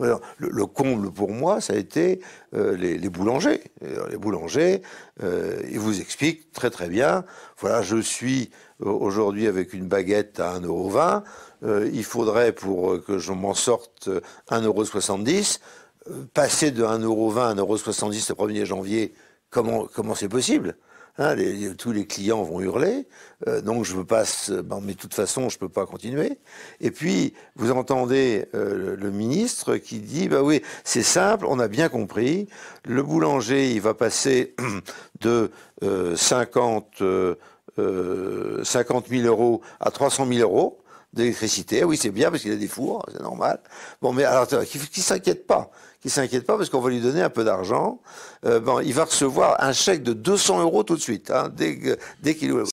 Le, le, comble pour moi, ça a été euh, les, boulangers. Les boulangers, euh, ils vous expliquent très très bien, voilà, je suis euh, aujourd'hui avec une baguette à 1,20€, il faudrait pour que je m'en sorte 1,70€, passer de 1,20€ à 1,70€ le 1er janvier, comment c'est possible Hein, tous les clients vont hurler, euh, donc je veux passe, mais de toute façon, je ne peux pas continuer. Et puis, vous entendez euh, le, ministre qui dit, bah oui, c'est simple, on a bien compris, le boulanger, il va passer de 50, 50 000 euros à 300 000 euros, d'électricité. Ah oui, c'est bien parce qu'il a des fours, c'est normal. Bon, mais alors, euh, qu'il qui s'inquiète pas, qui s'inquiète pas parce qu'on va lui donner un peu d'argent. Euh, bon, il va recevoir un chèque de 200 euros tout de suite, hein, dès, dès qu'il ouvre.